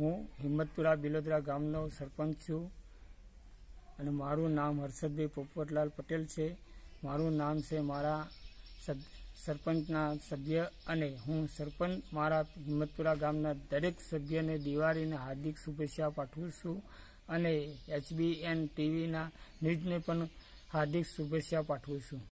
હું હિંમતપુરા બિલોદરા ગામનો સરપંચ છું અને મારું નામ હર્ષદભાઈ પોપટલાલ પટેલ છે મારું નામ છે મારા સરપંચના સભ્ય અને હું સરપંચ મારા હિંમતપુરા ગામના દરેક સભ્યને દિવાળીને હાર્દિક શુભેચ્છા પાઠવું છું અને એચબીએન ટીવીના ન્યૂઝને પણ હાર્દિક શુભેચ્છા પાઠવું છું